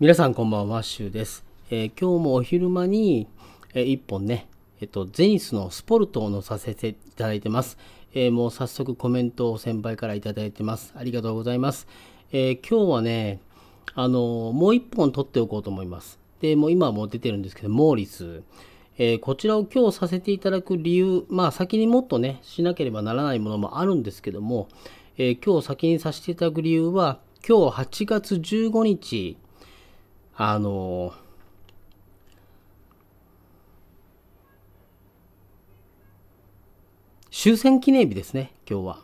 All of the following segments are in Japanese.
皆さんこんばんは、シュウです。えー、今日もお昼間に、えー、1本ね、えっと、ゼニスのスポルトを載させていただいてます。えー、もう早速コメントを先輩からいただいてます。ありがとうございます。え今日はね、あのもう1本撮っておこうと思います。で、もう今はもう出てるんですけど、モーリス。えこちらを今日させていただく理由、まあ先にもっとね、しなければならないものもあるんですけども、え今日先にさせていただく理由は、今日8月15日あの終戦記念日ですね、今日は。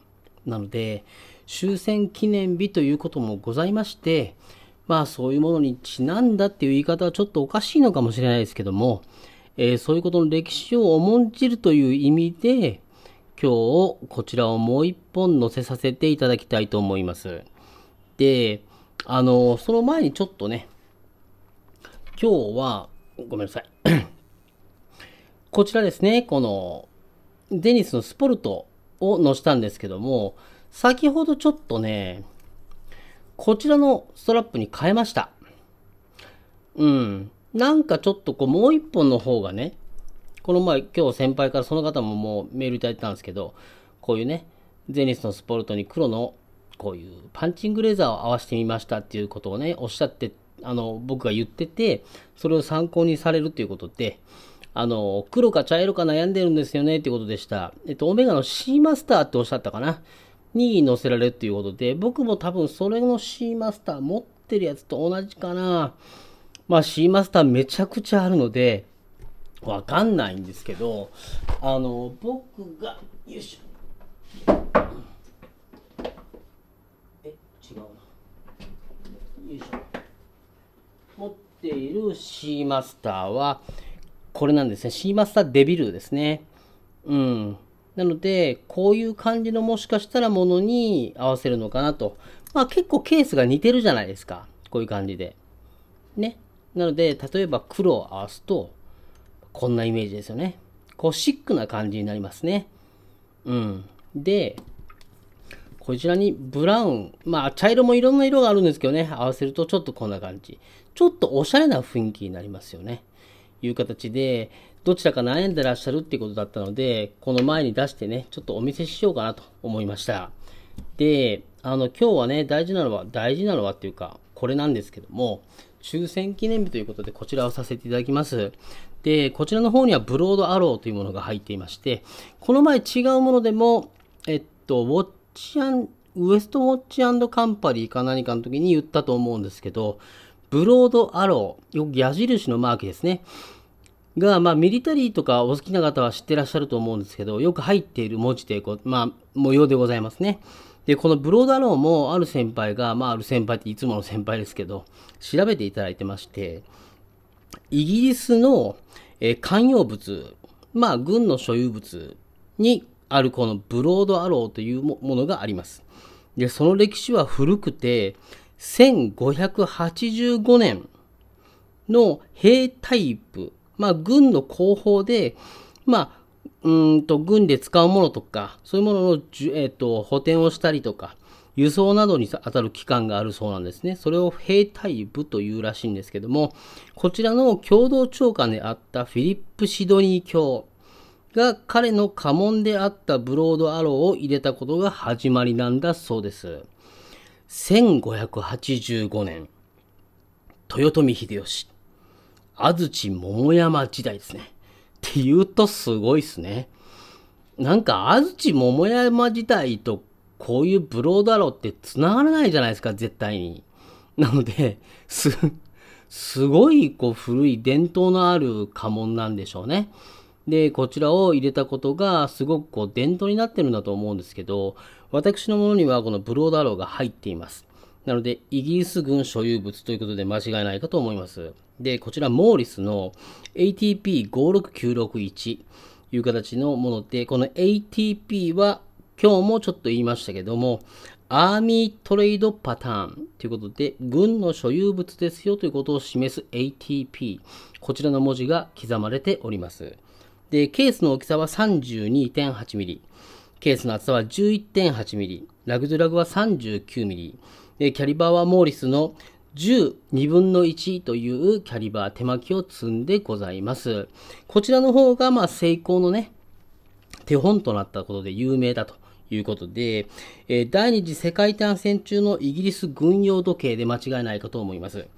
なので、終戦記念日ということもございまして、まあそういうものにちなんだっていう言い方はちょっとおかしいのかもしれないですけども、えー、そういうことの歴史を重んじるという意味で、今日こちらをもう一本載せさせていただきたいと思います。で、あの、その前にちょっとね、今日は、ごめんなさい。こちらですね、この、デニスのスポルトを載したんですけども、先ほどちょっとね、こちらのストラップに変えました。うん。なんかちょっとこう、もう一本の方がね、この前、今日先輩からその方ももうメールいただいたんですけど、こういうね、ゼニスのスポルトに黒のこういうパンチングレーザーを合わせてみましたっていうことをね、おっしゃってあの、僕が言ってて、それを参考にされるっていうことで、あの、黒か茶色か悩んでるんですよねっていうことでした。えっと、オメガの C マスターっておっしゃったかなに載せられるっていうことで、僕も多分それの C マスター持ってるやつと同じかな。まあ C マスターめちゃくちゃあるので、わかんないんですけど、あの、僕が、よいしょ。え、違うな。よいしょ。っているシーマスターは、これなんですね。シーマスターデビルですね。うん。なので、こういう感じのもしかしたらものに合わせるのかなと。まあ結構ケースが似てるじゃないですか。こういう感じで。ね。なので、例えば黒を合わすと、こんなイメージですよね。こうシックな感じになりますね。うん。で、こちらにブラウン、まあ茶色もいろんな色があるんですけどね、合わせるとちょっとこんな感じ。ちょっとおしゃれな雰囲気になりますよね。いう形で、どちらか悩んでらっしゃるっていうことだったので、この前に出してね、ちょっとお見せしようかなと思いました。で、あの、今日はね、大事なのは、大事なのはっていうか、これなんですけども、抽選記念日ということで、こちらをさせていただきます。で、こちらの方にはブロードアローというものが入っていまして、この前違うものでも、えっと、ウォッチアン、ウエストウォッチカンパニーか何かの時に言ったと思うんですけど、ブロードアロー、よく矢印のマークですね。が、まあ、ミリタリーとかお好きな方は知ってらっしゃると思うんですけど、よく入っている文字でこう、まあ、模様でございますね。で、このブロードアローも、ある先輩が、まあ、ある先輩っていつもの先輩ですけど、調べていただいてまして、イギリスの、え慣寛容物、まあ、軍の所有物にあるこのブロードアローというものがあります。で、その歴史は古くて、1585年の兵イプ、まあ、軍の後方で、まあ、うんと、軍で使うものとか、そういうものの、えっ、ー、と、補填をしたりとか、輸送などに当たる機関があるそうなんですね。それを兵隊部というらしいんですけども、こちらの共同長官であったフィリップ・シドニー卿が彼の家紋であったブロードアローを入れたことが始まりなんだそうです。1585年、豊臣秀吉、安土桃山時代ですね。って言うとすごいっすね。なんか安土桃山時代とこういうブロードアローって繋がらないじゃないですか、絶対に。なので、す、すごいこう古い伝統のある家紋なんでしょうね。で、こちらを入れたことがすごくこう伝統になってるんだと思うんですけど、私のものにはこのブローダローが入っています。なので、イギリス軍所有物ということで間違いないかと思います。で、こちら、モーリスの ATP56961 いう形のもので、この ATP は今日もちょっと言いましたけども、アーミートレードパターンということで、軍の所有物ですよということを示す ATP、こちらの文字が刻まれております。で、ケースの大きさは 32.8mm。ケースの厚さは 11.8mm、ラグドゥラグは 39mm、キャリバーはモーリスの10、2分の1というキャリバー手巻きを積んでございます。こちらの方が、まあ、成功のね、手本となったことで有名だということで、えー、第二次世界大戦中のイギリス軍用時計で間違いないかと思います。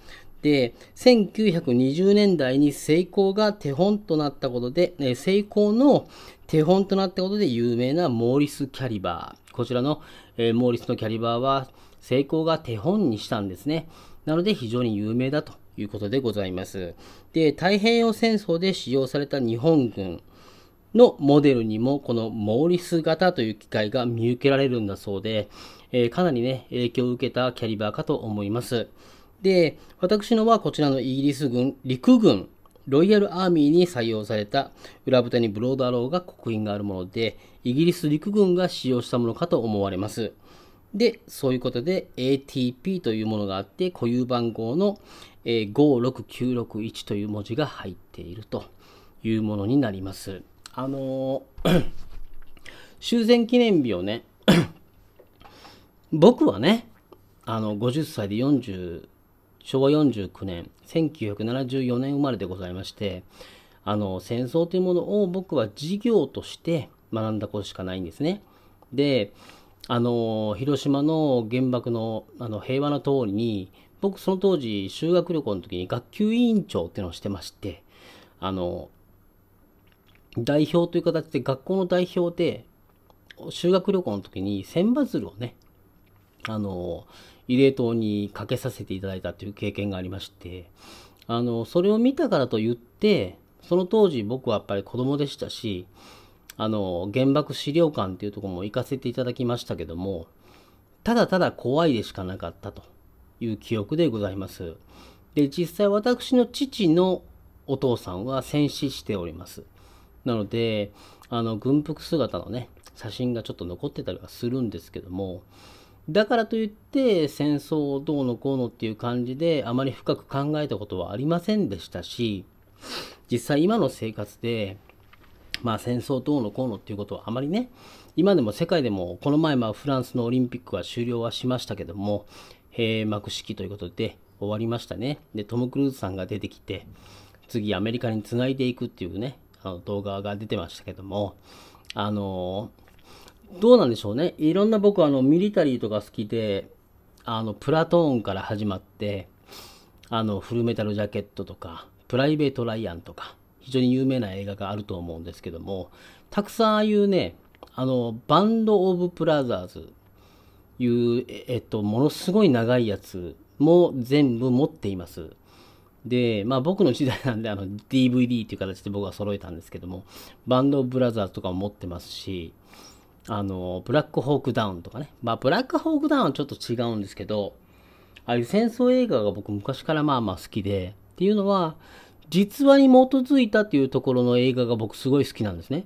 で、1920年代に成功が手本となったことで、えー、成功の手本となったことで有名なモーリス・キャリバー。こちらの、えー、モーリスのキャリバーは成功が手本にしたんですね。なので非常に有名だということでございます。で、太平洋戦争で使用された日本軍のモデルにもこのモーリス型という機械が見受けられるんだそうで、えー、かなりね、影響を受けたキャリバーかと思います。で、私のはこちらのイギリス軍、陸軍ロイヤルアーミーに採用された裏蓋にブロードアローが刻印があるもので、イギリス陸軍が使用したものかと思われます。で、そういうことで ATP というものがあって、固有番号の56961という文字が入っているというものになります。あのー、繕記念日をね、僕はね、あの、50歳で40昭和49年、1974年生まれでございまして、あの、戦争というものを僕は授業として学んだことしかないんですね。で、あの、広島の原爆のあの平和の通りに、僕その当時修学旅行の時に学級委員長っていうのをしてまして、あの、代表という形で学校の代表で修学旅行の時に千羽鶴をね、あの、慰霊塔にかけさせていただいたという経験がありまして、あの、それを見たからといって、その当時僕はやっぱり子供でしたし、あの、原爆資料館というとこも行かせていただきましたけども、ただただ怖いでしかなかったという記憶でございます。で、実際私の父のお父さんは戦死しております。なので、あの、軍服姿のね、写真がちょっと残ってたりはするんですけども、だからといって戦争をどうのこうのっていう感じであまり深く考えたことはありませんでしたし実際今の生活でまあ戦争どうのこうのっていうことはあまりね今でも世界でもこの前まあフランスのオリンピックは終了はしましたけども閉幕式ということで終わりましたねでトム・クルーズさんが出てきて次アメリカにつないでいくっていうねあの動画が出てましたけどもあのーどうなんでしょうね。いろんな僕、あの、ミリタリーとか好きで、あの、プラトーンから始まって、あの、フルメタルジャケットとか、プライベート・ライアンとか、非常に有名な映画があると思うんですけども、たくさんああいうね、あの、バンド・オブ・ブラザーズ、いう、えっと、ものすごい長いやつも全部持っています。で、まあ僕の時代なんで、あの、DVD っていう形で僕は揃えたんですけども、バンド・オブ・ブラザーズとかも持ってますし、あの、ブラックホークダウンとかね。まあ、ブラックホークダウンはちょっと違うんですけど、ああいう戦争映画が僕昔からまあまあ好きで、っていうのは、実話に基づいたっていうところの映画が僕すごい好きなんですね。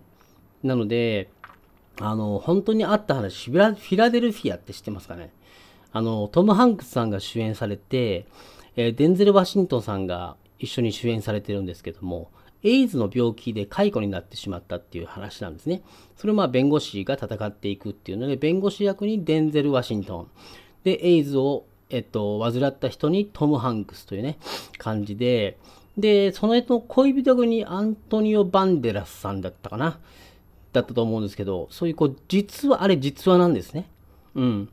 なので、あの、本当にあった話、フィラデルフィアって知ってますかねあの、トム・ハンクスさんが主演されて、えー、デンゼル・ワシントンさんが一緒に主演されてるんですけども、エイズの病気で解雇になってしまったっていう話なんですね。それをまあ弁護士が戦っていくっていうので、弁護士役にデンゼル・ワシントン。で、エイズを、えっと、患った人にトム・ハンクスというね、感じで、で、その人の恋人にアントニオ・バンデラスさんだったかな。だったと思うんですけど、そういうこう、実は、あれ実話なんですね。うん。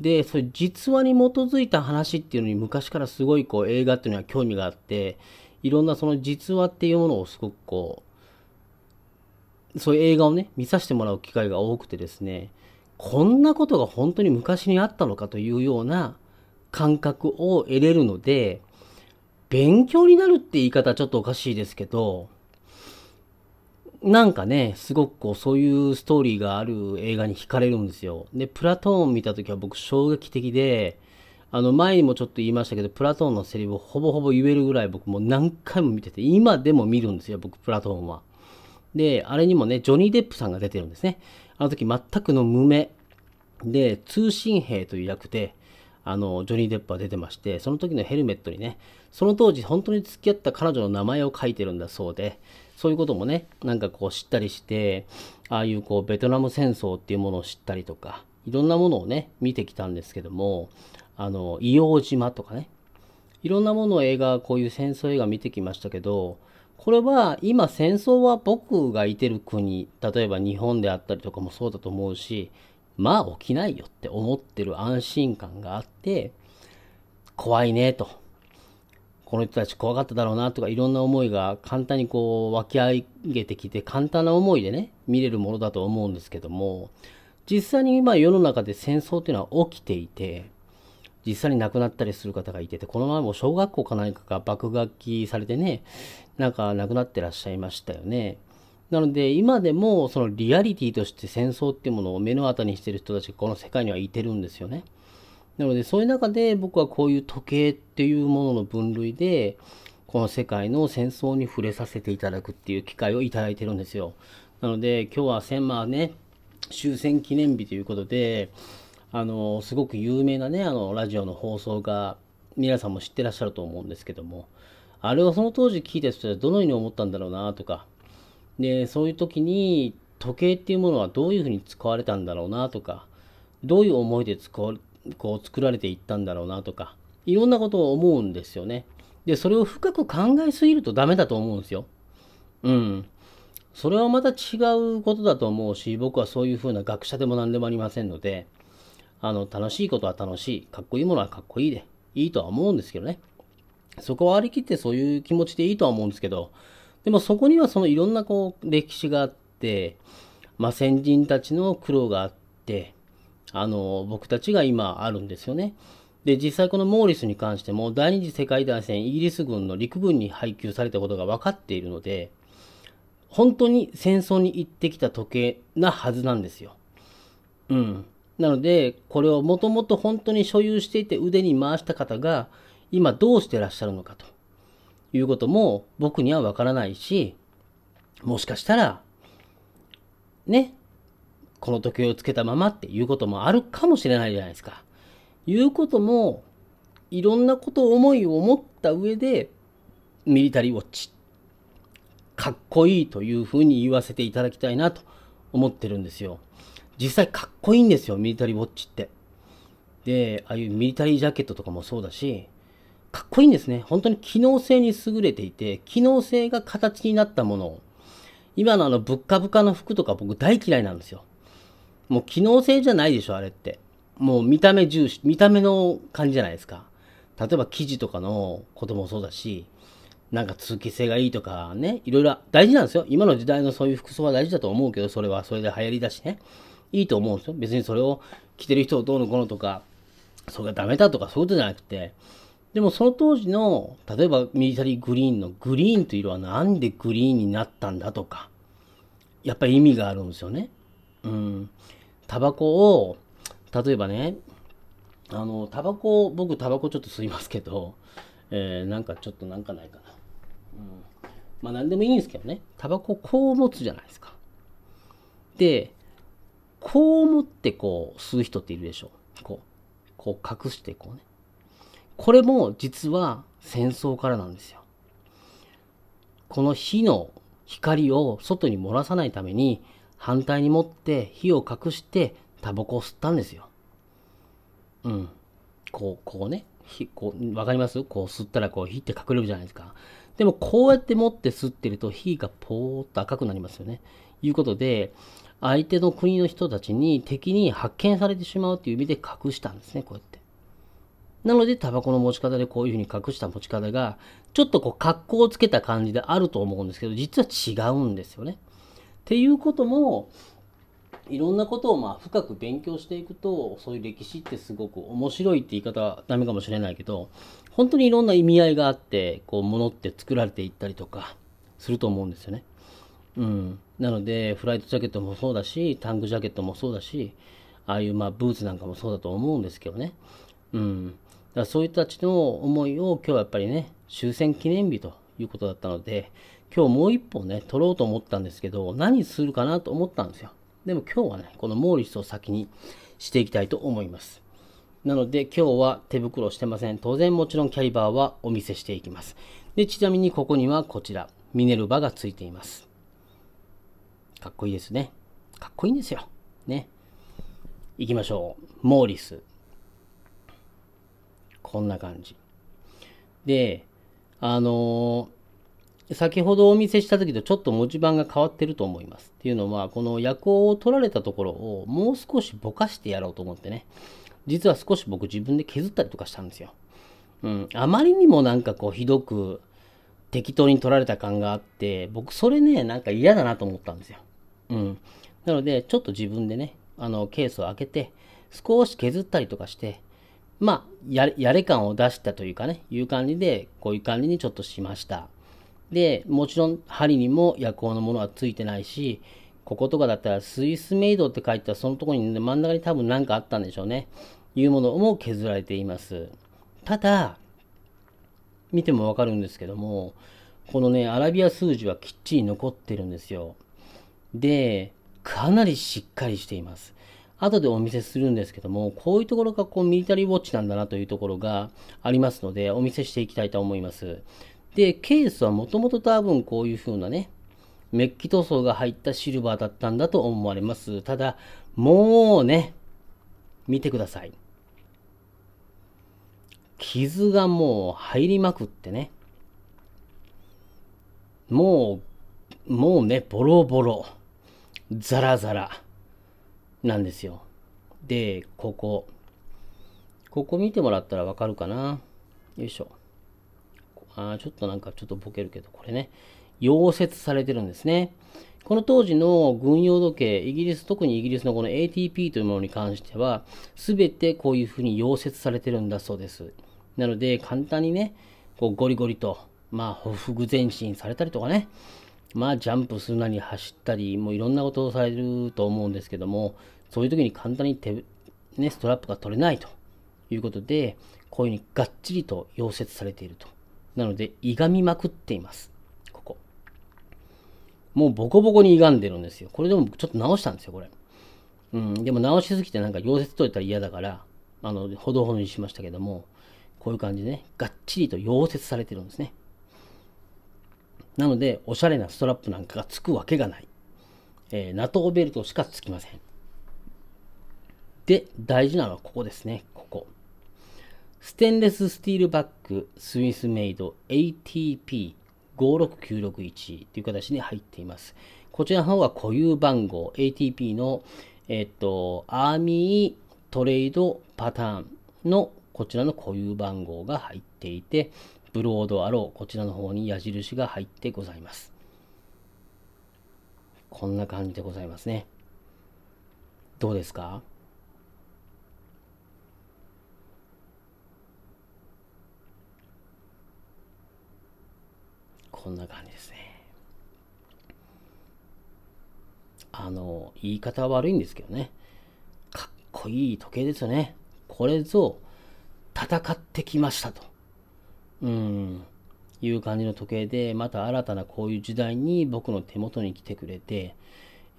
で、そういう実話に基づいた話っていうのに昔からすごいこう映画っていうのは興味があって、いろんなその実話っていうものをすごくこう、そういう映画をね、見させてもらう機会が多くてですね、こんなことが本当に昔にあったのかというような感覚を得れるので、勉強になるって言い方ちょっとおかしいですけど、なんかね、すごくこう、そういうストーリーがある映画に惹かれるんですよ。で、プラトーン見た時は僕衝撃的で、あの、前にもちょっと言いましたけど、プラトーンのセリフをほぼほぼ言えるぐらい僕もう何回も見てて、今でも見るんですよ、僕、プラトーンは。で、あれにもね、ジョニー・デップさんが出てるんですね。あの時、全くの無名で、通信兵という役で、あの、ジョニー・デップは出てまして、その時のヘルメットにね、その当時本当に付き合った彼女の名前を書いてるんだそうで、そういうこともね、なんかこう知ったりして、ああいうこうベトナム戦争っていうものを知ったりとか、いろんなものをね、見てきたんですけども、あの、硫黄島とかね。いろんなものを映画、こういう戦争映画見てきましたけど、これは今戦争は僕がいてる国、例えば日本であったりとかもそうだと思うし、まあ起きないよって思ってる安心感があって、怖いねと。この人たち怖かっただろうなとかいろんな思いが簡単にこう湧き上げてきて簡単な思いでね見れるものだと思うんですけども実際に今世の中で戦争っていうのは起きていて実際に亡くなったりする方がいてて、この前も小学校か何かが爆撃されてね、なんか亡くなってらっしゃいましたよね。なので、今でもそのリアリティとして戦争っていうものを目の当たりにしてる人たちがこの世界にはいてるんですよね。なので、そういう中で僕はこういう時計っていうものの分類で、この世界の戦争に触れさせていただくっていう機会をいただいてるんですよ。なので、今日は千、まあね、終戦記念日ということで、あのすごく有名なねあのラジオの放送が皆さんも知ってらっしゃると思うんですけどもあれをその当時聞いた人はどのように思ったんだろうなとかでそういう時に時計っていうものはどういうふうに使われたんだろうなとかどういう思いでこう作られていったんだろうなとかいろんなことを思うんですよねでそれを深く考えすぎるとダメだと思うんですようんそれはまた違うことだと思うし僕はそういうふうな学者でも何でもありませんのであの、楽しいことは楽しい、かっこいいものはかっこいいで、いいとは思うんですけどね。そこは割り切ってそういう気持ちでいいとは思うんですけど、でもそこにはそのいろんなこう歴史があって、まあ、先人たちの苦労があって、あの、僕たちが今あるんですよね。で、実際このモーリスに関しても、第二次世界大戦、イギリス軍の陸軍に配給されたことが分かっているので、本当に戦争に行ってきた時計なはずなんですよ。うん。なので、これをもともと本当に所有していて腕に回した方が、今どうしてらっしゃるのかということも僕にはわからないし、もしかしたら、ね、この時計をつけたままっていうこともあるかもしれないじゃないですか。いうことも、いろんなこと思いを持った上で、ミリタリーウォッチ、かっこいいというふうに言わせていただきたいなと思ってるんですよ。実際かっこいいんですよ、ミリタリーウォッチって。で、ああいうミリタリージャケットとかもそうだし、かっこいいんですね。本当に機能性に優れていて、機能性が形になったものを、今のあの、ぶっかぶかの服とか僕大嫌いなんですよ。もう機能性じゃないでしょ、あれって。もう見た目重視、見た目の感じじゃないですか。例えば生地とかのこともそうだし、なんか通気性がいいとかね、いろいろ大事なんですよ。今の時代のそういう服装は大事だと思うけど、それはそれで流行りだしね。いいと思うんですよ。別にそれを着てる人をどうのこうのとか、それがダメだとかそういうことじゃなくて、でもその当時の、例えばミリタリーグリーンのグリーンという色はなんでグリーンになったんだとか、やっぱり意味があるんですよね。うん。タバコを、例えばね、あの、タバコ、僕タバコちょっと吸いますけど、えー、なんかちょっとなんかないかな。うん。まあ何でもいいんですけどね、タバコこう持つじゃないですか。で、こう思ってこう吸う人っているでしょこうこう隠してこうねこれも実は戦争からなんですよこの火の光を外に漏らさないために反対に持って火を隠してタバコを吸ったんですようんこうこうねこうわかりますこう吸ったらこう火って隠れるじゃないですかでもこうやって持って吸ってると火がポーっと赤くなりますよね。いうことで、相手の国の人たちに敵に発見されてしまうという意味で隠したんですね、こうやって。なので、タバコの持ち方でこういうふうに隠した持ち方が、ちょっとこう、格好をつけた感じであると思うんですけど、実は違うんですよね。っていうことも、いろんなことをまあ深く勉強していくと、そういう歴史ってすごく面白いって言い方はダメかもしれないけど、本当にいろんな意味合いがあって、こう、物って作られていったりとか、すると思うんですよね。うん、なのでフライトジャケットもそうだしタンクジャケットもそうだしああいうまあブーツなんかもそうだと思うんですけどね、うん、だからそういう人たちの思いを今日はやっぱりね終戦記念日ということだったので今日もう一本ね撮ろうと思ったんですけど何するかなと思ったんですよでも今日はねこのモーリスを先にしていきたいと思いますなので今日は手袋してません当然もちろんキャリバーはお見せしていきますでちなみにここにはこちらミネルヴァがついていますかっこいいですね。かっこいいんですよ。ね。行きましょう。モーリス。こんな感じ。で、あのー、先ほどお見せした時とちょっと文字盤が変わってると思います。っていうのは、この夜行を取られたところをもう少しぼかしてやろうと思ってね。実は少し僕自分で削ったりとかしたんですよ。うん。あまりにもなんかこうひどく適当に取られた感があって、僕それね、なんか嫌だなと思ったんですよ。うん。なので、ちょっと自分でね、あの、ケースを開けて、少し削ったりとかして、まあ、やれ、やれ感を出したというかね、いう感じで、こういう感じにちょっとしました。で、もちろん、針にも薬王のものはついてないし、こことかだったら、スイスメイドって書いたそのところに、ね、真ん中に多分何かあったんでしょうね。いうものも削られています。ただ、見てもわかるんですけども、このね、アラビア数字はきっちり残ってるんですよ。で、かなりしっかりしています。後でお見せするんですけども、こういうところがこうミリタリーウォッチなんだなというところがありますので、お見せしていきたいと思います。で、ケースはもともと多分こういう風なね、メッキ塗装が入ったシルバーだったんだと思われます。ただ、もうね、見てください。傷がもう入りまくってね。もう、もうね、ボロボロ。ザラザラなんですよ。で、ここ。ここ見てもらったらわかるかな。よいしょ。あちょっとなんかちょっとボケるけど、これね、溶接されてるんですね。この当時の軍用時計、イギリス、特にイギリスのこの ATP というものに関しては、すべてこういうふうに溶接されてるんだそうです。なので、簡単にね、こうゴリゴリと、まあ、ほふ前進されたりとかね、まあジャンプするなり走ったり、もういろんなことをされると思うんですけども、そういう時に簡単に手、ね、ストラップが取れないということで、こういうふうにがっちりと溶接されていると。なので、いがみまくっています。ここ。もうボコボコに歪んでるんですよ。これでもちょっと直したんですよ、これ。うん、でも直しすぎてなんか溶接取れたら嫌だから、あの、ほどほどにしましたけども、こういう感じでね、がっちりと溶接されてるんですね。なので、おしゃれなストラップなんかがつくわけがない。えー、ナトーベルトしかつきません。で、大事なのはここですね。ここ。ステンレススティールバッグ、スミスメイド ATP56961 という形に入っています。こちらの方が固有番号 ATP の、えっと、アーミートレードパターンのこちらの固有番号が入っていて、ブロードアロー、こちらの方に矢印が入ってございます。こんな感じでございますね。どうですかこんな感じですね。あの、言い方は悪いんですけどね。かっこいい時計ですよね。これぞ、戦ってきましたと。うん、いう感じの時計で、また新たなこういう時代に僕の手元に来てくれて、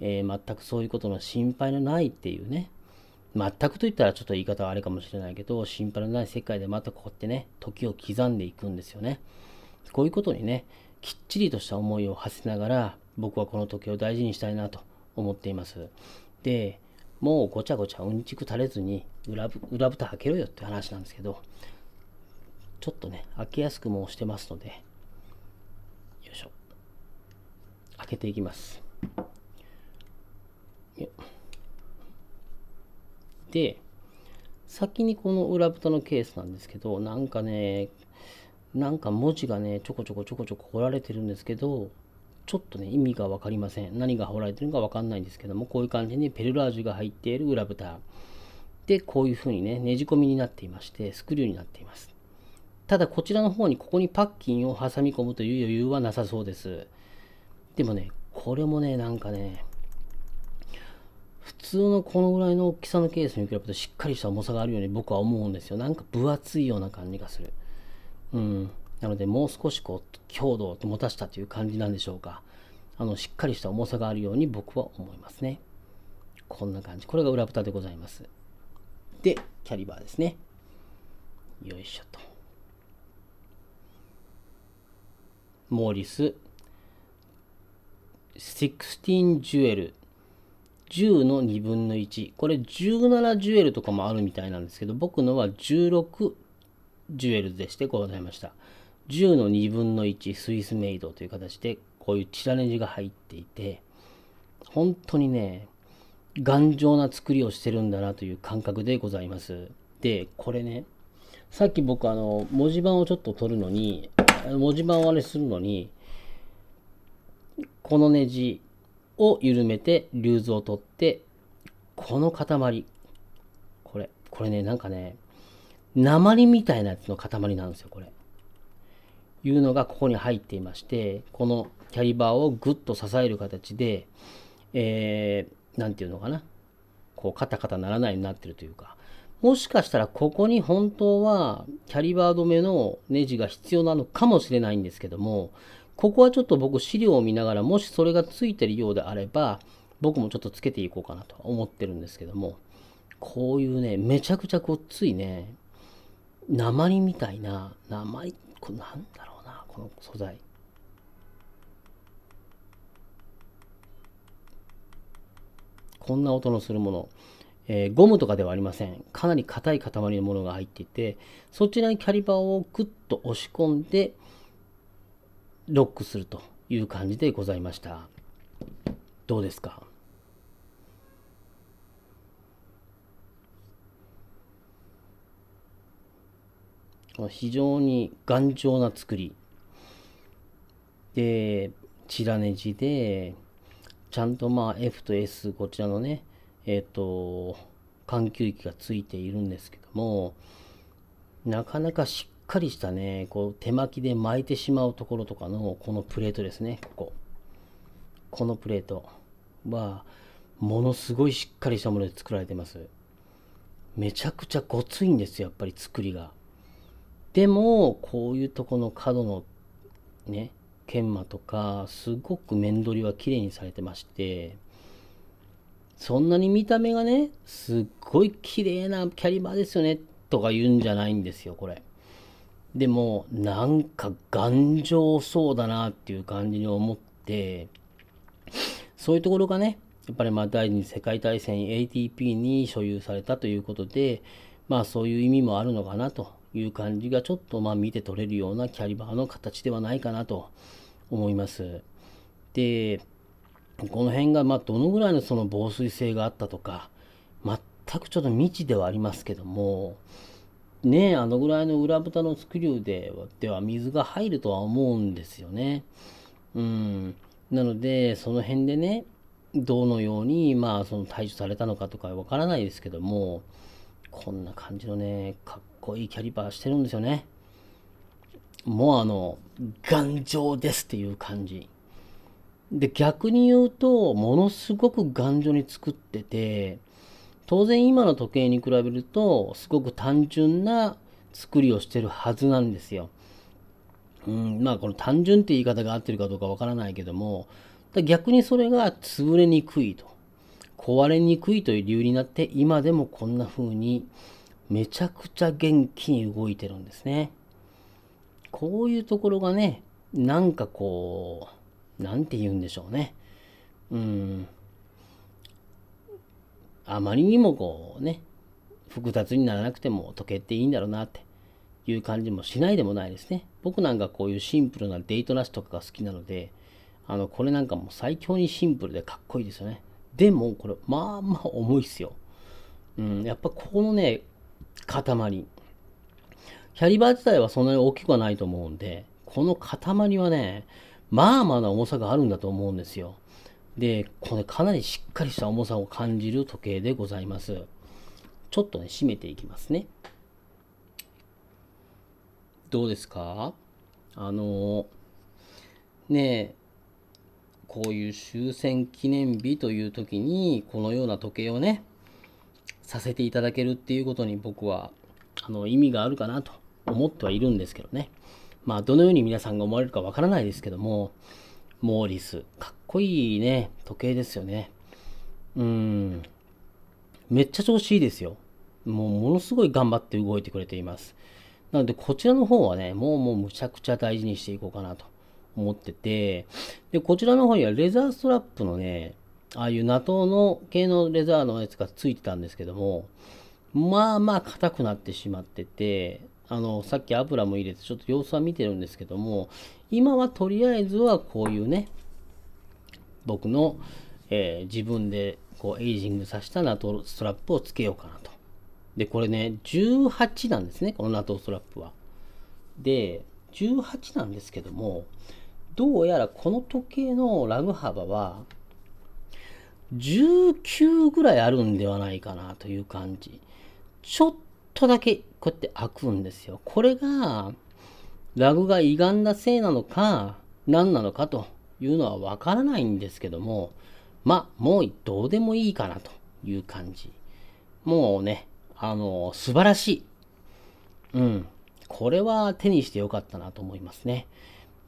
えー、全くそういうことの心配のないっていうね、全くと言ったらちょっと言い方はあれかもしれないけど、心配のない世界でまたこうやってね、時を刻んでいくんですよね。こういうことにね、きっちりとした思いを馳せながら、僕はこの時計を大事にしたいなと思っています。で、もうごちゃごちゃうんちく垂れずに裏裏蓋開けろよって話なんですけど、ちょっとね、開けやすくもしてますので、よいしょ。開けていきます。で、先にこの裏蓋のケースなんですけど、なんかね、なんか文字がね、ちょこちょこちょこちょこ彫られてるんですけど、ちょっとね、意味が分かりません。何が彫られてるのか分かんないんですけども、こういう感じにペルラージュが入っている裏蓋。で、こういうふうにね、ねじ込みになっていまして、スクリューになっています。ただこちらの方にここにパッキンを挟み込むという余裕はなさそうです。でもね、これもね、なんかね、普通のこのぐらいの大きさのケースに比べてしっかりした重さがあるように僕は思うんですよ。なんか分厚いような感じがする。うん。なのでもう少しこう強度を持たしたという感じなんでしょうか。あの、しっかりした重さがあるように僕は思いますね。こんな感じ。これが裏蓋でございます。で、キャリバーですね。よいしょと。モーリス、16ジュエル、10の2分の1。これ17ジュエルとかもあるみたいなんですけど、僕のは16ジュエルでしてございました。10の2分の1スイスメイドという形で、こういうチラネジが入っていて、本当にね、頑丈な作りをしてるんだなという感覚でございます。で、これね、さっき僕あの、文字盤をちょっと取るのに、文字盤割れするのに、このネジを緩めて、リューズを取って、この塊。これ、これね、なんかね、鉛みたいなやつの塊なんですよ、これ。いうのがここに入っていまして、このキャリバーをぐっと支える形で、えー、なんていうのかな。こう、カタカタならないようになってるというか、もしかしたらここに本当はキャリバー止めのネジが必要なのかもしれないんですけども、ここはちょっと僕資料を見ながら、もしそれがついてるようであれば、僕もちょっとつけていこうかなと思ってるんですけども、こういうね、めちゃくちゃこっついね、鉛みたいな、鉛、これなんだろうな、この素材。こんな音のするもの。えー、ゴムとかではありません。かなり硬い塊のものが入っていて、そちらにキャリバーをグッと押し込んで、ロックするという感じでございました。どうですか非常に頑丈な作りで、チラネジで、ちゃんとまあ F と S こちらのね、えっ、ー、と、緩急域がついているんですけども、なかなかしっかりしたね、こう手巻きで巻いてしまうところとかの、このプレートですね、ここ。このプレートは、ものすごいしっかりしたもので作られてます。めちゃくちゃごついんですよ、やっぱり作りが。でも、こういうとこの角のね、研磨とか、すごく面取りは綺麗にされてまして、そんなに見た目がね、すっごい綺麗なキャリバーですよね、とか言うんじゃないんですよ、これ。でも、なんか頑丈そうだなっていう感じに思って、そういうところがね、やっぱりまあ第二次世界大戦 ATP に所有されたということで、まあそういう意味もあるのかなという感じがちょっとまあ見て取れるようなキャリバーの形ではないかなと思います。で、この辺が、まどのぐらいのその防水性があったとか、全くちょっと未知ではありますけども、ねあのぐらいの裏蓋のスクリューででは水が入るとは思うんですよね。うん。なので、その辺でね、どのように、まあ、その対処されたのかとかわからないですけども、こんな感じのね、かっこいいキャリパーしてるんですよね。もうあの、頑丈ですっていう感じ。で、逆に言うと、ものすごく頑丈に作ってて、当然今の時計に比べると、すごく単純な作りをしてるはずなんですよ。うん、まあこの単純って言い方が合ってるかどうかわからないけども、逆にそれが潰れにくいと、壊れにくいという理由になって、今でもこんな風にめちゃくちゃ元気に動いてるんですね。こういうところがね、なんかこう、何て言うんでしょうね。うん。あまりにもこうね、複雑にならなくても時計っていいんだろうなっていう感じもしないでもないですね。僕なんかこういうシンプルなデートなしとかが好きなので、あの、これなんかもう最強にシンプルでかっこいいですよね。でも、これ、まあまあ重いっすよ。うん、やっぱここのね、塊。キャリバー自体はそんなに大きくはないと思うんで、この塊はね、まあまあな重さがあるんだと思うんですよ。で、これかなりしっかりした重さを感じる時計でございます。ちょっとね、締めていきますね。どうですかあの、ねえ、こういう終戦記念日という時に、このような時計をね、させていただけるっていうことに僕は、あの、意味があるかなと思ってはいるんですけどね。まあ、どのように皆さんが思われるかわからないですけども、モーリス、かっこいいね、時計ですよね。うん。めっちゃ調子いいですよ。もう、ものすごい頑張って動いてくれています。なので、こちらの方はね、もうもうむちゃくちゃ大事にしていこうかなと思ってて、で、こちらの方にはレザーストラップのね、ああいう NATO の系のレザーのやつがついてたんですけども、まあまあ硬くなってしまってて、あの、さっき油も入れて、ちょっと様子は見てるんですけども、今はとりあえずはこういうね、僕の、えー、自分でこうエイジングさせたナトストラップをつけようかなと。で、これね、18なんですね、このナトストラップは。で、18なんですけども、どうやらこの時計のラグ幅は、19ぐらいあるんではないかなという感じ。ちょっとだけこうやって開くんですよ。これが、ラグが歪んだせいなのか、何なのかというのはわからないんですけども、まあ、もうどうでもいいかなという感じ。もうね、あの、素晴らしい。うん。これは手にしてよかったなと思いますね。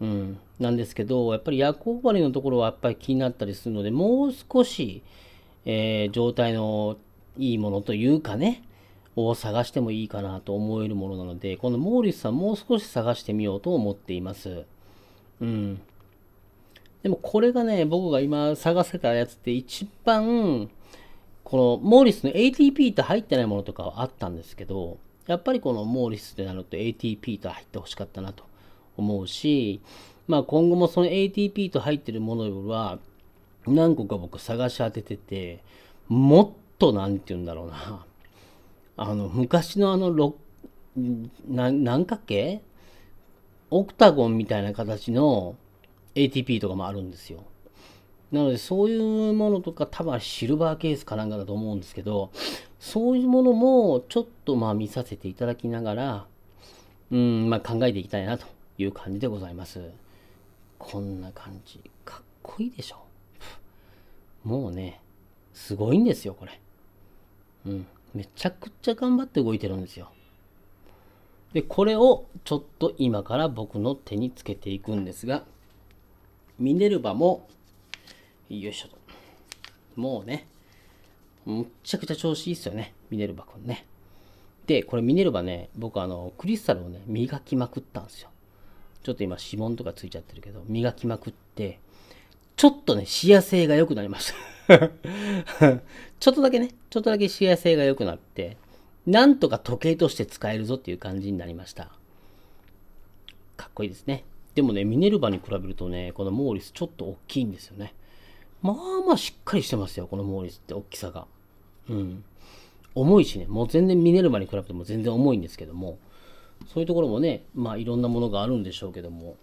うん。なんですけど、やっぱり夜行針のところはやっぱり気になったりするので、もう少し、えー、状態のいいものというかね、を探してもいいかなと思えるものなので、このモーリスさんもう少し探してみようと思っています。うん。でもこれがね、僕が今探せたやつって一番、このモーリスの ATP と入ってないものとかはあったんですけど、やっぱりこのモーリスでなると ATP と入ってほしかったなと思うし、まあ今後もその ATP と入ってるものよりは何個か僕探し当ててて、もっと何て言うんだろうな。あの昔のあの六何角形オクタゴンみたいな形の ATP とかもあるんですよ。なのでそういうものとか多分シルバーケースかなんかだと思うんですけどそういうものもちょっとまあ見させていただきながらうんまあ考えていきたいなという感じでございます。こんな感じ。かっこいいでしょ。もうね、すごいんですよ、これ。うん。めちゃくちゃ頑張って動いてるんですよ。で、これをちょっと今から僕の手につけていくんですが、ミネルヴァも、よいしょと。もうね、むっちゃくちゃ調子いいっすよね、ミネルヴァくんね。で、これミネルヴァね、僕あの、クリスタルをね、磨きまくったんですよ。ちょっと今指紋とかついちゃってるけど、磨きまくって、ちょっとね、視野性が良くなりました ちょっとだけね、ちょっとだけ視野性が良くなって、なんとか時計として使えるぞっていう感じになりました。かっこいいですね。でもね、ミネルヴァに比べるとね、このモーリスちょっと大きいんですよね。まあまあしっかりしてますよ、このモーリスって大きさが。うん。重いしね、もう全然ミネルヴァに比べても全然重いんですけども、そういうところもね、まあいろんなものがあるんでしょうけども、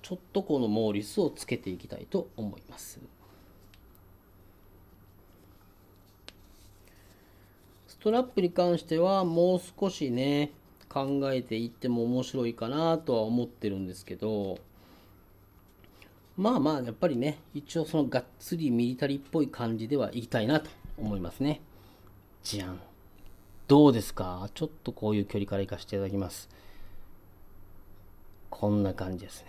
ちょっとこのモーリスをつけていきたいと思います。トラップに関してはもう少しね、考えていっても面白いかなとは思ってるんですけど、まあまあ、やっぱりね、一応そのがっつりミリタリーっぽい感じでは言いたいなと思いますね。じゃん。どうですかちょっとこういう距離から行かせていただきます。こんな感じですね。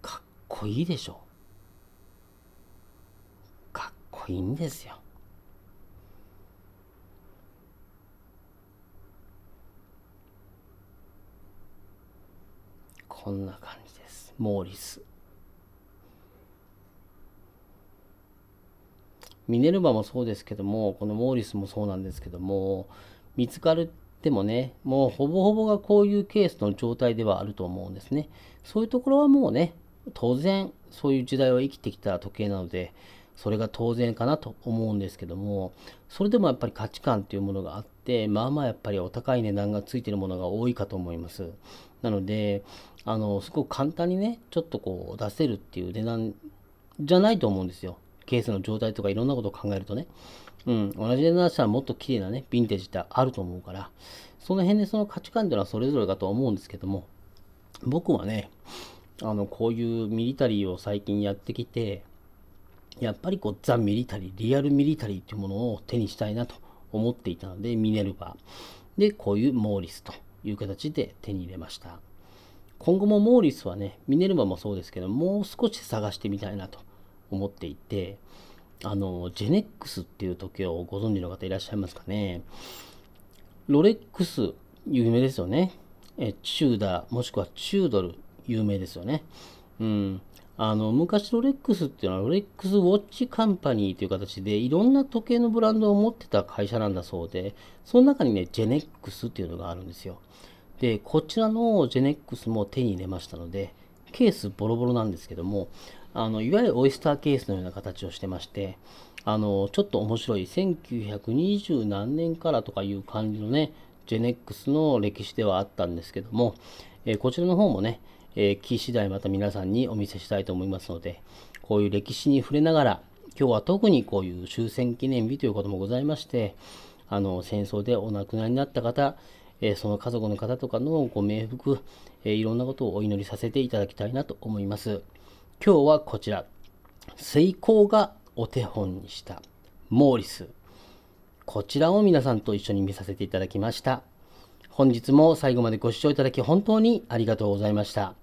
かっこいいでしょ。かっこいいんですよ。こんな感じです。モーリス。ミネルヴァもそうですけども、このモーリスもそうなんですけども、見つかるてもね、もうほぼほぼがこういうケースの状態ではあると思うんですね。そういうところはもうね、当然そういう時代を生きてきた時計なので、それが当然かなと思うんですけども、それでもやっぱり価値観っていうものがあって、、まあまあやっぱりお高い値段がついてるものが多いかと思います。なので、あの、すごく簡単にね、ちょっとこう出せるっていう値段じゃないと思うんですよ。ケースの状態とかいろんなことを考えるとね。うん、同じ値段したらもっと綺麗なね、ヴィンテージってあると思うから、その辺でその価値観っていうのはそれぞれだとは思うんですけども、僕はね、あの、こういうミリタリーを最近やってきて、やっぱりこう、ザ・ミリタリー、リアルミリタリーっていうものを手にしたいなと思っていたので、ミネルヴァ。で、こういうモーリスという形で手に入れました。今後もモーリスはね、ミネルヴァもそうですけど、もう少し探してみたいなと思っていて、あの、ジェネックスっていう時計をご存知の方いらっしゃいますかね。ロレックス、有名ですよね。え、チューダー、もしくはチュードル、有名ですよね。うん。あの昔ロレックスっていうのはロレックスウォッチカンパニーという形でいろんな時計のブランドを持ってた会社なんだそうでその中にねジェネックスっていうのがあるんですよでこちらのジェネックスも手に入れましたのでケースボロボロなんですけどもあのいわゆるオイスターケースのような形をしてましてあのちょっと面白い1920何年からとかいう感じのねジェネックスの歴史ではあったんですけども、えこちらの方もねえー、木次第また皆さんにお見せしたいと思いますので、こういう歴史に触れながら、今日は特にこういう終戦記念日ということもございまして、あの戦争でお亡くなりになった方、えー、その家族の方とかのご冥福、えー、いろんなことをお祈りさせていただきたいなと思います。今日はこちら、水耕がお手本にしたモーリス。こちらを皆さんと一緒に見させていただきました。本日も最後までご視聴いただき本当にありがとうございました。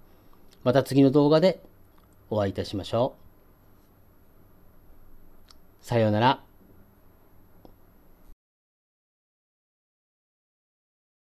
また次の動画でお会いいたしましょう。さようなら。